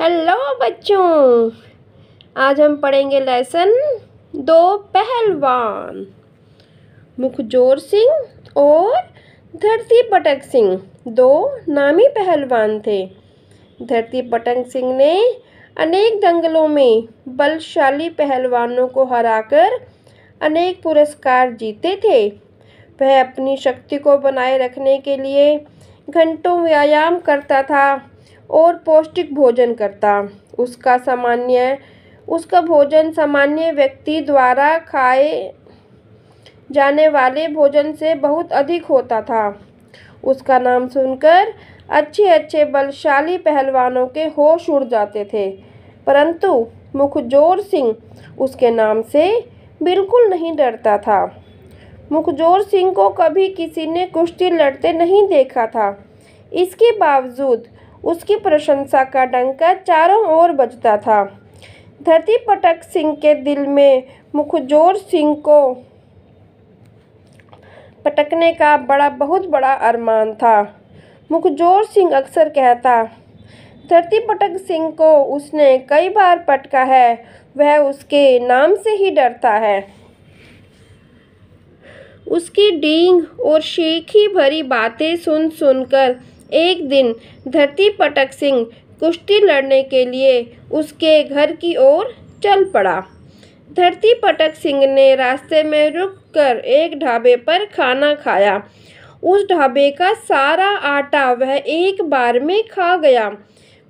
Hello बच्चों आज हम पढ़ेंगे लेसन दो पहलवान मुखजोर सिंह और धरती पटक सिंह दो नामी पहलवान थे धरती पटक सिंह ने अनेक दंगलों में बलशाली पहलवानों को हराकर अनेक पुरस्कार जीते थे वह अपनी शक्ति को बनाए रखने के लिए घंटों व्यायाम करता था और पौष्टिक भोजन करता उसका सामान्य उसका भोजन सामान्य व्यक्ति द्वारा खाए जाने वाले भोजन से बहुत अधिक होता था उसका नाम सुनकर अच्छे अच्छे बलशाली पहलवानों के होश उड़ जाते थे परंतु मुखजोर सिंह उसके नाम से बिल्कुल नहीं डरता था मुखजोर सिंह को कभी किसी ने कुश्ती लड़ते नहीं देखा था इसके बावजूद उसकी प्रशंसा का डंका चारों ओर बजता था धरती पटक सिंह के दिल में मुखजोर सिंह को पटकने का बड़ा बहुत बड़ा अरमान था मुखजोर सिंह अक्सर कहता धरती पटक सिंह को उसने कई बार पटका है वह उसके नाम से ही डरता है उसकी डींग और शेखी भरी बातें सुन सुनकर एक दिन धरती पटक सिंह कुश्ती लड़ने के लिए उसके घर की ओर चल पड़ा धरती पटक सिंह ने रास्ते में रुककर एक ढाबे पर खाना खाया उस ढाबे का सारा आटा वह एक बार में खा गया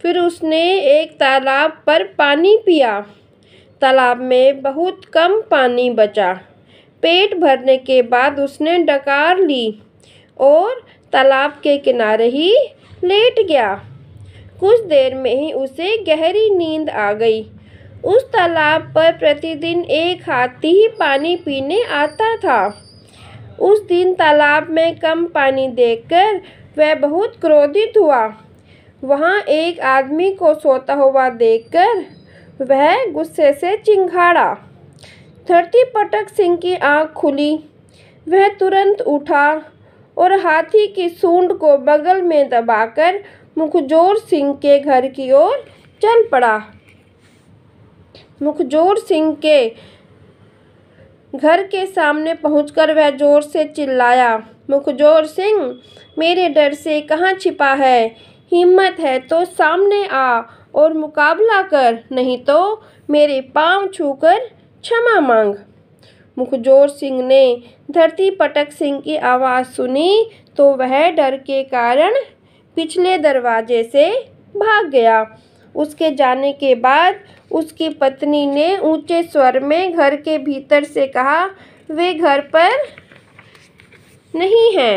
फिर उसने एक तालाब पर पानी पिया तालाब में बहुत कम पानी बचा पेट भरने के बाद उसने डकार ली और तालाब के किनारे ही लेट गया कुछ देर में ही उसे गहरी नींद आ गई उस तालाब पर प्रतिदिन एक हाथी ही पानी पीने आता था उस दिन तालाब में कम पानी देखकर वह बहुत क्रोधित हुआ वहाँ एक आदमी को सोता हुआ देखकर वह गुस्से से चिंघाड़ा धरती पटक सिंह की आंख खुली वह तुरंत उठा और हाथी की सूंड को बगल में दबाकर मुखजोर सिंह के घर की ओर चल पड़ा मुखजोर सिंह के घर के सामने पहुंचकर वह जोर से चिल्लाया मुखजोर सिंह मेरे डर से कहाँ छिपा है हिम्मत है तो सामने आ और मुकाबला कर नहीं तो मेरे पांव छूकर क्षमा मांग मुखजोर सिंह ने धरती पटक सिंह की आवाज़ सुनी तो वह डर के कारण पिछले दरवाजे से भाग गया उसके जाने के बाद उसकी पत्नी ने ऊंचे स्वर में घर के भीतर से कहा वे घर पर नहीं हैं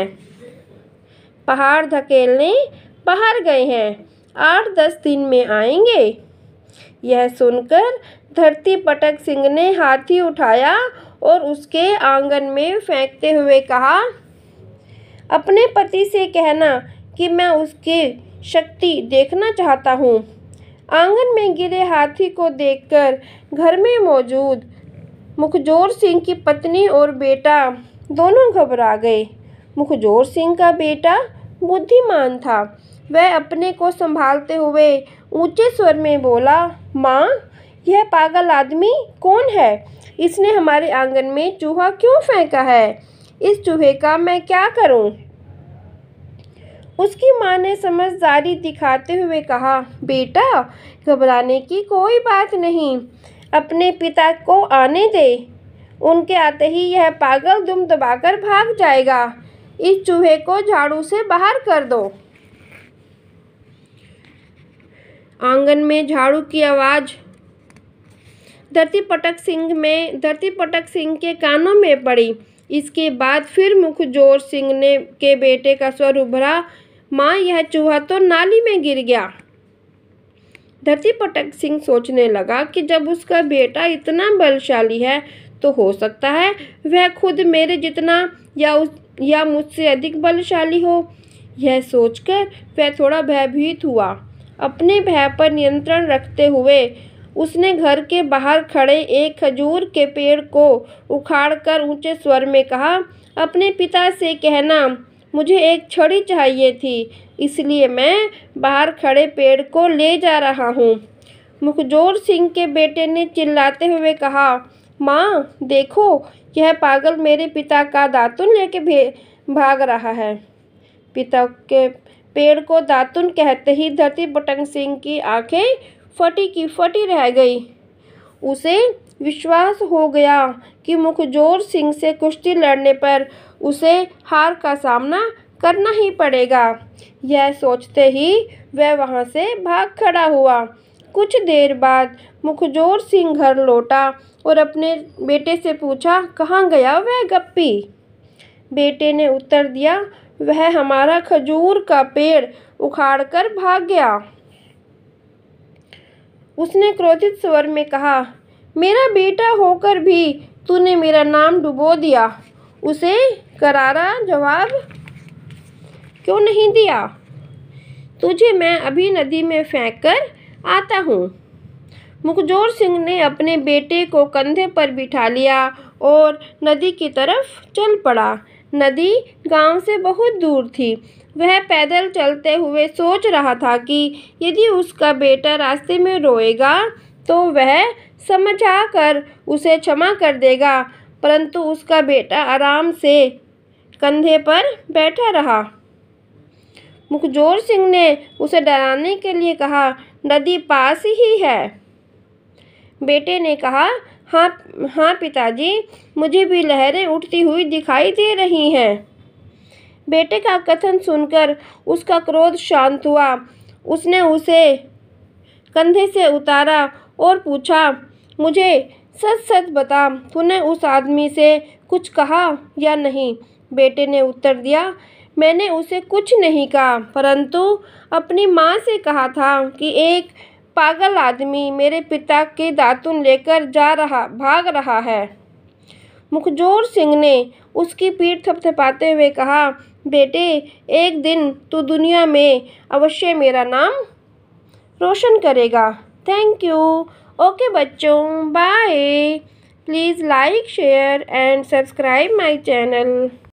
पहाड़ धकेलने बाहर गए हैं आठ दस दिन में आएंगे यह सुनकर धरती पटक सिंह ने हाथी उठाया और उसके आंगन में फेंकते हुए कहा अपने पति से कहना कि मैं उसके शक्ति देखना चाहता हूँ आंगन में गिरे हाथी को देखकर घर में मौजूद मुखजोर सिंह की पत्नी और बेटा दोनों घबरा गए मुखजोर सिंह का बेटा बुद्धिमान था वह अपने को संभालते हुए ऊंचे स्वर में बोला माँ यह पागल आदमी कौन है इसने हमारे आंगन में चूहा क्यों फेंका है इस चूहे का मैं क्या करूं? उसकी माँ ने समझदारी दिखाते हुए कहा बेटा घबराने की कोई बात नहीं अपने पिता को आने दे उनके आते ही यह पागल दुम दबाकर भाग जाएगा इस चूहे को झाड़ू से बाहर कर दो आंगन में झाड़ू की आवाज़ धरती पटक सिंह में धरती पटक सिंह के कानों में पड़ी इसके बाद फिर जोर सिंह ने के बेटे का स्वर उभरा माँ यह चूहा तो नाली में गिर गया धरती पटक सिंह सोचने लगा कि जब उसका बेटा इतना बलशाली है तो हो सकता है वह खुद मेरे जितना या उस या मुझसे अधिक बलशाली हो यह सोचकर वह थोड़ा भयभीत हुआ अपने भय पर नियंत्रण रखते हुए उसने घर के बाहर खड़े एक खजूर के पेड़ को उखाड़कर ऊंचे स्वर में कहा अपने पिता से कहना मुझे एक छड़ी चाहिए थी इसलिए मैं बाहर खड़े पेड़ को ले जा रहा हूँ मुखजोर सिंह के बेटे ने चिल्लाते हुए कहा माँ देखो यह पागल मेरे पिता का दातुन लेके भाग रहा है पिता के पेड़ को दातुन कहते ही धरती बटंग सिंह की आंखें फटी की फटी रह गई उसे विश्वास हो गया कि मुखजोर सिंह से कुश्ती लड़ने पर उसे हार का सामना करना ही पड़ेगा यह सोचते ही वह वहाँ से भाग खड़ा हुआ कुछ देर बाद मुखजोर सिंह घर लौटा और अपने बेटे से पूछा कहाँ गया वह गप्पी बेटे ने उत्तर दिया वह हमारा खजूर का पेड़ उखाड़ कर भाग गया उसने क्रोधित स्वर में कहा मेरा बेटा होकर भी तूने मेरा नाम डुबो दिया उसे करारा जवाब क्यों नहीं दिया तुझे मैं अभी नदी में फेंक कर आता हूँ मुखजोर सिंह ने अपने बेटे को कंधे पर बिठा लिया और नदी की तरफ चल पड़ा नदी गांव से बहुत दूर थी वह पैदल चलते हुए सोच रहा था कि यदि उसका बेटा रास्ते में रोएगा तो वह समझा कर उसे क्षमा कर देगा परंतु उसका बेटा आराम से कंधे पर बैठा रहा मुखजोर सिंह ने उसे डराने के लिए कहा नदी पास ही है बेटे ने कहा हाँ हाँ पिताजी मुझे भी लहरें उठती हुई दिखाई दे रही हैं बेटे का कथन सुनकर उसका क्रोध शांत हुआ उसने उसे कंधे से उतारा और पूछा मुझे सच सच बता तूने उस आदमी से कुछ कहा या नहीं बेटे ने उत्तर दिया मैंने उसे कुछ नहीं कहा परंतु अपनी माँ से कहा था कि एक पागल आदमी मेरे पिता के दातुन लेकर जा रहा भाग रहा है मुखजोर सिंह ने उसकी पीठ थपथपाते हुए कहा बेटे एक दिन तू दुनिया में अवश्य मेरा नाम रोशन करेगा थैंक यू ओके बच्चों bye please like share and subscribe my channel